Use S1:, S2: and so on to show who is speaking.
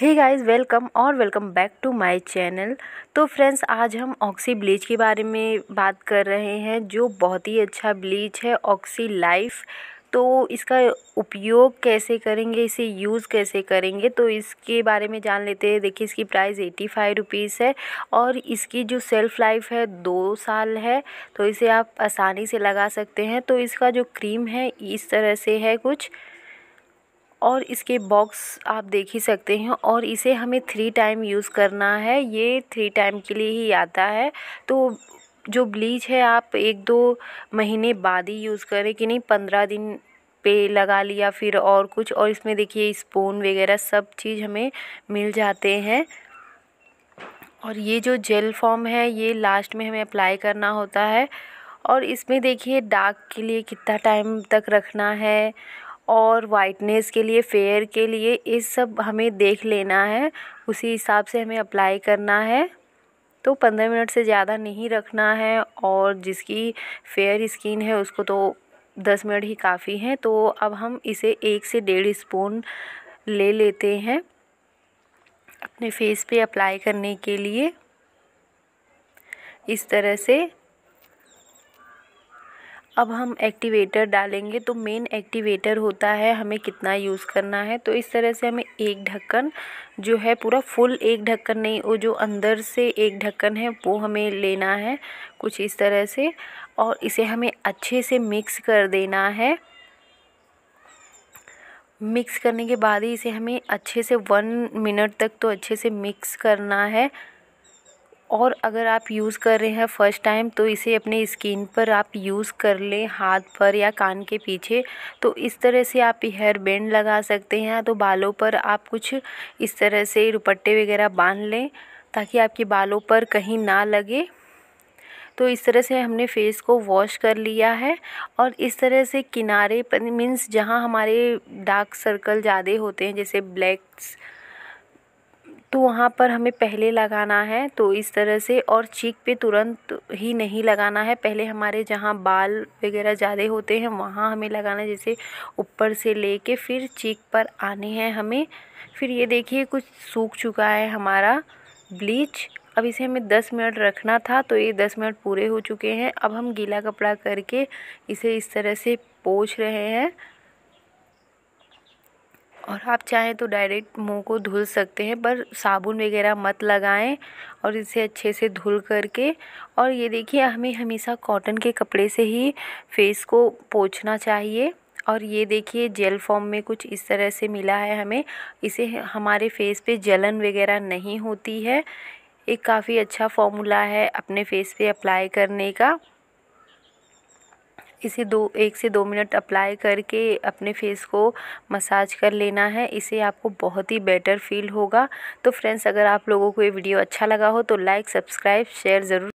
S1: है guys welcome और welcome back to my channel तो फ्रेंड्स आज हम ऑक्सी ब्लीच के बारे में बात कर रहे हैं जो बहुत ही अच्छा ब्लीच है ऑक्सी लाइफ तो इसका उपयोग कैसे करेंगे इसे यूज़ कैसे करेंगे तो इसके बारे में जान लेते हैं देखिए इसकी प्राइस एटी फाइव रुपीज़ है और इसकी जो सेल्फ़ लाइफ है दो साल है तो इसे आप आसानी से लगा सकते हैं तो इसका जो क्रीम है इस तरह से है कुछ और इसके बॉक्स आप देख ही सकते हैं और इसे हमें थ्री टाइम यूज़ करना है ये थ्री टाइम के लिए ही आता है तो जो ब्लीच है आप एक दो महीने बाद ही यूज़ करें कि नहीं पंद्रह दिन पे लगा लिया फिर और कुछ और इसमें देखिए स्पून वगैरह सब चीज़ हमें मिल जाते हैं और ये जो जेल फॉर्म है ये लास्ट में हमें अप्लाई करना होता है और इसमें देखिए डार्क के लिए कितना टाइम तक रखना है और वाइटनेस के लिए फेयर के लिए ये सब हमें देख लेना है उसी हिसाब से हमें अप्लाई करना है तो पंद्रह मिनट से ज़्यादा नहीं रखना है और जिसकी फेयर स्किन है उसको तो दस मिनट ही काफ़ी हैं तो अब हम इसे एक से डेढ़ स्पून ले लेते हैं अपने फेस पे अप्लाई करने के लिए इस तरह से अब हम एक्टिवेटर डालेंगे तो मेन एक्टिवेटर होता है हमें कितना यूज़ करना है तो इस तरह से हमें एक ढक्कन जो है पूरा फुल एक ढक्कन नहीं वो जो अंदर से एक ढक्कन है वो हमें लेना है कुछ इस तरह से और इसे हमें अच्छे से मिक्स कर देना है मिक्स करने के बाद ही इसे हमें अच्छे से वन मिनट तक तो अच्छे से मिक्स करना है और अगर आप यूज़ कर रहे हैं फ़र्स्ट टाइम तो इसे अपने स्किन पर आप यूज़ कर लें हाथ पर या कान के पीछे तो इस तरह से आप हेयर बैंड लगा सकते हैं तो बालों पर आप कुछ इस तरह से दुपट्टे वगैरह बांध लें ताकि आपके बालों पर कहीं ना लगे तो इस तरह से हमने फेस को वॉश कर लिया है और इस तरह से किनारे पर मीन्स जहाँ हमारे डार्क सर्कल ज़्यादा होते हैं जैसे ब्लैक्स तो वहाँ पर हमें पहले लगाना है तो इस तरह से और चीक पे तुरंत ही नहीं लगाना है पहले हमारे जहाँ बाल वगैरह ज़्यादा होते हैं वहाँ हमें लगाना है जैसे ऊपर से लेके फिर चीक पर आने हैं हमें फिर ये देखिए कुछ सूख चुका है हमारा ब्लीच अब इसे हमें दस मिनट रखना था तो ये दस मिनट पूरे हो चुके हैं अब हम गीला कपड़ा करके इसे इस तरह से पोछ रहे हैं और आप चाहें तो डायरेक्ट मुंह को धुल सकते हैं पर साबुन वगैरह मत लगाएं और इसे अच्छे से धुल करके और ये देखिए हमें हमेशा कॉटन के कपड़े से ही फेस को पोछना चाहिए और ये देखिए जेल फॉर्म में कुछ इस तरह से मिला है हमें इसे हमारे फेस पे जलन वगैरह नहीं होती है एक काफ़ी अच्छा फॉर्मूला है अपने फेस पे अप्लाई करने का इसे दो एक से दो मिनट अप्लाई करके अपने फेस को मसाज कर लेना है इसे आपको बहुत ही बेटर फील होगा तो फ्रेंड्स अगर आप लोगों को ये वीडियो अच्छा लगा हो तो लाइक सब्सक्राइब शेयर ज़रूर